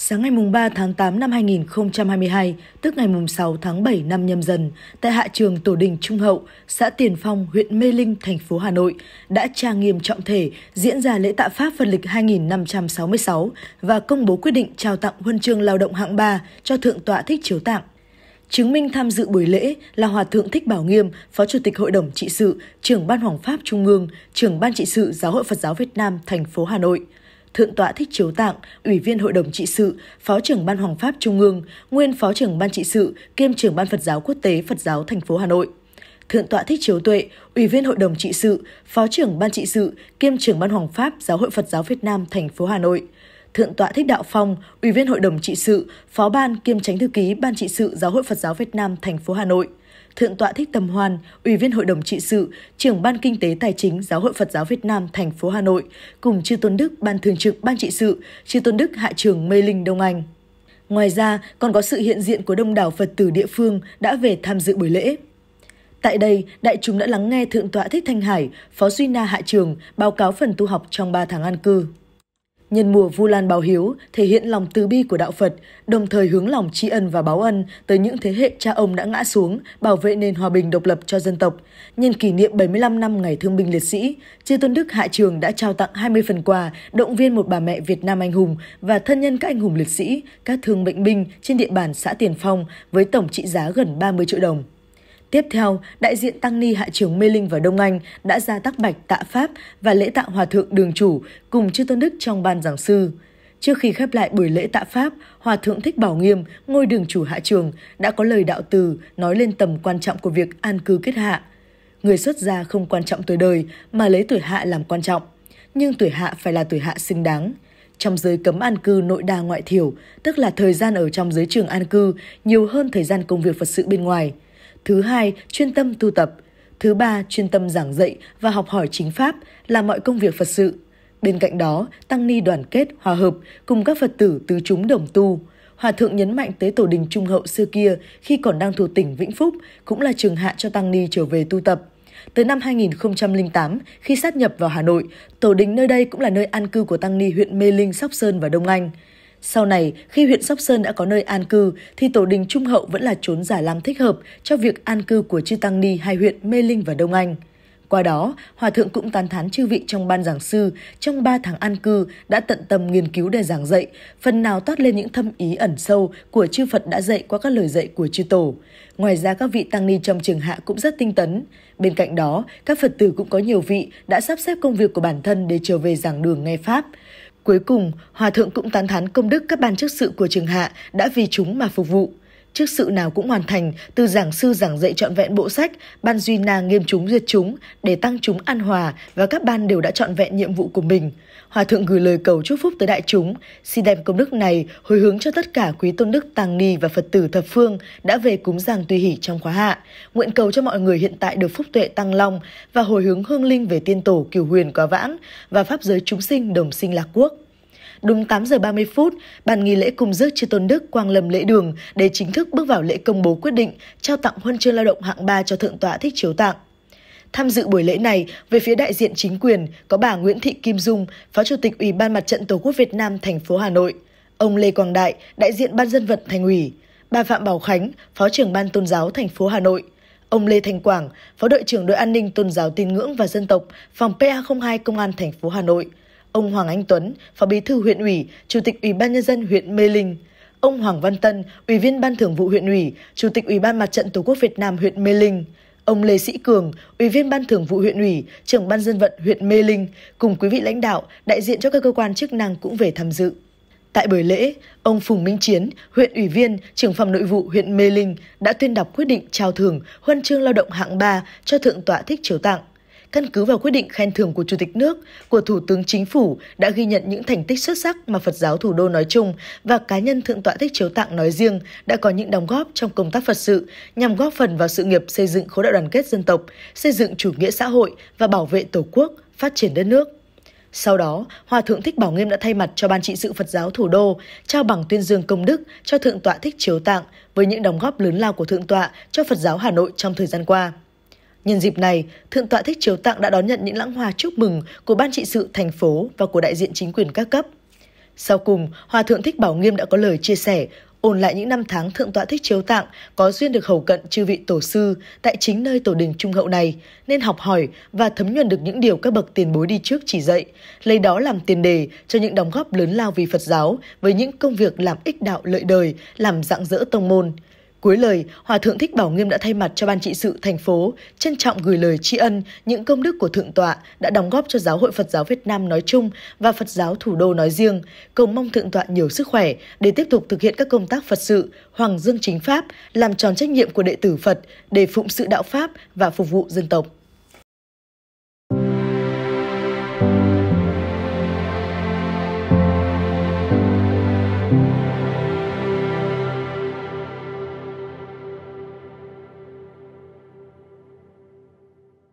Sáng ngày 3 tháng 8 năm 2022, tức ngày 6 tháng 7 năm nhâm dần, tại hạ trường Tổ đình Trung Hậu, xã Tiền Phong, huyện Mê Linh, thành phố Hà Nội, đã trang nghiêm trọng thể diễn ra lễ tạ Pháp Phật lịch 2566 và công bố quyết định trao tặng huân chương lao động hạng 3 cho Thượng tọa Thích Chiếu Tạng. Chứng minh tham dự buổi lễ là Hòa Thượng Thích Bảo Nghiêm, Phó Chủ tịch Hội đồng Trị sự, trưởng Ban Hoàng Pháp Trung ương, trưởng Ban Trị sự Giáo hội Phật giáo Việt Nam, thành phố Hà Nội – Thượng tọa Thích Chiếu Tạng, Ủy viên Hội đồng Trị sự, Phó trưởng Ban Hoàng Pháp Trung ương, nguyên Phó trưởng Ban Trị sự, kiêm trưởng Ban Phật giáo Quốc tế Phật giáo thành phố Hà Nội. Thượng tọa Thích Chiếu Tuệ, Ủy viên Hội đồng Trị sự, Phó trưởng Ban Trị sự, kiêm trưởng Ban Hoàng Pháp Giáo hội Phật giáo Việt Nam thành phố Hà Nội. Thượng tọa Thích Đạo Phong, Ủy viên Hội đồng Trị sự, Phó ban kiêm Chánh thư ký Ban Trị sự Giáo hội Phật giáo Việt Nam thành phố Hà Nội. Thượng tọa Thích Tầm Hoàn, Ủy viên Hội đồng trị sự, trưởng Ban Kinh tế Tài chính Giáo hội Phật giáo Việt Nam thành phố Hà Nội, cùng Chư Tôn Đức Ban Thường trực Ban trị sự, Chư Tôn Đức Hạ trưởng Mê Linh Đông Anh. Ngoài ra, còn có sự hiện diện của đông đảo Phật tử địa phương đã về tham dự buổi lễ. Tại đây, đại chúng đã lắng nghe Thượng tọa Thích Thanh Hải, Phó Duy Na Hạ Trường báo cáo phần tu học trong 3 tháng an cư. Nhân mùa Vu Lan báo hiếu thể hiện lòng từ bi của đạo Phật, đồng thời hướng lòng tri ân và báo ân tới những thế hệ cha ông đã ngã xuống, bảo vệ nền hòa bình độc lập cho dân tộc. Nhân kỷ niệm 75 năm Ngày Thương binh Liệt sĩ, Chư Tôn Đức Hạ Trường đã trao tặng 20 phần quà động viên một bà mẹ Việt Nam anh hùng và thân nhân các anh hùng liệt sĩ, các thương bệnh binh trên địa bàn xã Tiền Phong với tổng trị giá gần 30 triệu đồng. Tiếp theo, đại diện Tăng Ni Hạ trưởng Mê Linh và Đông Anh đã ra tác bạch tạ Pháp và lễ tạ Hòa Thượng Đường Chủ cùng Chư Tôn Đức trong ban giảng sư. Trước khi khép lại buổi lễ tạ Pháp, Hòa Thượng Thích Bảo Nghiêm, ngôi đường chủ hạ trường, đã có lời đạo từ nói lên tầm quan trọng của việc an cư kết hạ. Người xuất gia không quan trọng tuổi đời mà lấy tuổi hạ làm quan trọng, nhưng tuổi hạ phải là tuổi hạ xứng đáng. Trong giới cấm an cư nội đa ngoại thiểu, tức là thời gian ở trong giới trường an cư nhiều hơn thời gian công việc Phật sự bên ngoài – Thứ hai, chuyên tâm tu tập. Thứ ba, chuyên tâm giảng dạy và học hỏi chính pháp là mọi công việc Phật sự. Bên cạnh đó, tăng ni đoàn kết, hòa hợp cùng các Phật tử tứ chúng đồng tu. Hòa thượng nhấn mạnh tới tổ đình trung hậu xưa kia khi còn đang thuộc tỉnh Vĩnh Phúc cũng là trường hạ cho tăng ni trở về tu tập. Tới năm 2008, khi sát nhập vào Hà Nội, tổ đình nơi đây cũng là nơi an cư của tăng ni huyện Mê Linh, Sóc Sơn và Đông Anh. Sau này, khi huyện Sóc Sơn đã có nơi an cư, thì tổ đình Trung Hậu vẫn là chốn giả làm thích hợp cho việc an cư của chư Tăng Ni hai huyện Mê Linh và Đông Anh. Qua đó, Hòa Thượng cũng tán thán chư vị trong ban giảng sư, trong 3 tháng an cư đã tận tâm nghiên cứu để giảng dạy, phần nào toát lên những thâm ý ẩn sâu của chư Phật đã dạy qua các lời dạy của chư Tổ. Ngoài ra các vị tăng ni trong trường hạ cũng rất tinh tấn. Bên cạnh đó, các Phật tử cũng có nhiều vị đã sắp xếp công việc của bản thân để trở về giảng đường nghe Pháp – Cuối cùng, Hòa Thượng cũng tán thán công đức các ban chức sự của Trường Hạ đã vì chúng mà phục vụ trước sự nào cũng hoàn thành, từ giảng sư giảng dạy trọn vẹn bộ sách, ban duy na nghiêm chúng duyệt chúng, để tăng chúng an hòa và các ban đều đã trọn vẹn nhiệm vụ của mình. Hòa thượng gửi lời cầu chúc phúc tới đại chúng, xin đem công đức này hồi hướng cho tất cả quý tôn đức tăng ni và Phật tử thập phương đã về cúng giảng tùy hỷ trong khóa hạ. Nguyện cầu cho mọi người hiện tại được phúc tuệ tăng long và hồi hướng hương linh về tiên tổ kiều huyền quá vãng và pháp giới chúng sinh đồng sinh lạc quốc. Đúng 8 giờ 30 phút, ban nghi lễ cùng rước chư tôn đức quang lâm lễ đường để chính thức bước vào lễ công bố quyết định trao tặng huân chương lao động hạng 3 cho thượng tọa Thích Chiếu Tạng. Tham dự buổi lễ này, về phía đại diện chính quyền có bà Nguyễn Thị Kim Dung, Phó Chủ tịch Ủy ban Mặt trận Tổ quốc Việt Nam thành phố Hà Nội, ông Lê Quang Đại, đại diện Ban dân vận thành ủy, bà Phạm Bảo Khánh, Phó trưởng Ban Tôn giáo thành phố Hà Nội, ông Lê Thành Quảng, Phó đội trưởng đội an ninh tôn giáo tín ngưỡng và dân tộc, phòng PA02 Công an thành phố Hà Nội, ông Hoàng Anh Tuấn, Phó Bí thư huyện ủy, Chủ tịch Ủy ban nhân dân huyện Mê Linh, ông Hoàng Văn Tân, Ủy viên Ban Thường vụ huyện ủy, Chủ tịch Ủy ban Mặt trận Tổ quốc Việt Nam huyện Mê Linh, ông Lê Sĩ Cường, Ủy viên Ban Thường vụ huyện ủy, trưởng Ban dân vận huyện Mê Linh cùng quý vị lãnh đạo, đại diện cho các cơ quan chức năng cũng về tham dự. Tại buổi lễ, ông Phùng Minh Chiến, huyện ủy viên, trưởng phòng nội vụ huyện Mê Linh đã tuyên đọc quyết định trao thưởng huân chương lao động hạng 3 cho Thượng tọa Thích Chiếu Tặng. Căn cứ vào quyết định khen thưởng của Chủ tịch nước, của Thủ tướng Chính phủ đã ghi nhận những thành tích xuất sắc mà Phật giáo thủ đô nói chung và cá nhân Thượng tọa Thích Chiếu Tạng nói riêng đã có những đóng góp trong công tác Phật sự nhằm góp phần vào sự nghiệp xây dựng khối đại đoàn kết dân tộc, xây dựng chủ nghĩa xã hội và bảo vệ Tổ quốc, phát triển đất nước. Sau đó, Hòa Thượng Thích Bảo Nghiêm đã thay mặt cho Ban trị sự Phật giáo thủ đô trao bằng tuyên dương công đức cho Thượng tọa Thích Chiếu Tạng với những đóng góp lớn lao của Thượng tọa cho Phật giáo Hà Nội trong thời gian qua. Nhân dịp này, Thượng tọa Thích Chiếu tặng đã đón nhận những lãng hoa chúc mừng của Ban trị sự thành phố và của đại diện chính quyền các cấp. Sau cùng, Hòa Thượng Thích Bảo Nghiêm đã có lời chia sẻ, ôn lại những năm tháng Thượng tọa Thích Chiếu tặng có duyên được hầu cận chư vị tổ sư tại chính nơi tổ đình trung hậu này, nên học hỏi và thấm nhuần được những điều các bậc tiền bối đi trước chỉ dạy, lấy đó làm tiền đề cho những đóng góp lớn lao vì Phật giáo với những công việc làm ích đạo lợi đời, làm dạng dỡ tông môn – Cuối lời, Hòa Thượng Thích Bảo Nghiêm đã thay mặt cho Ban trị sự thành phố trân trọng gửi lời tri ân những công đức của Thượng Tọa đã đóng góp cho Giáo hội Phật giáo Việt Nam nói chung và Phật giáo thủ đô nói riêng, cầu mong Thượng Tọa nhiều sức khỏe để tiếp tục thực hiện các công tác Phật sự, hoàng dương chính Pháp, làm tròn trách nhiệm của đệ tử Phật để phụng sự đạo Pháp và phục vụ dân tộc.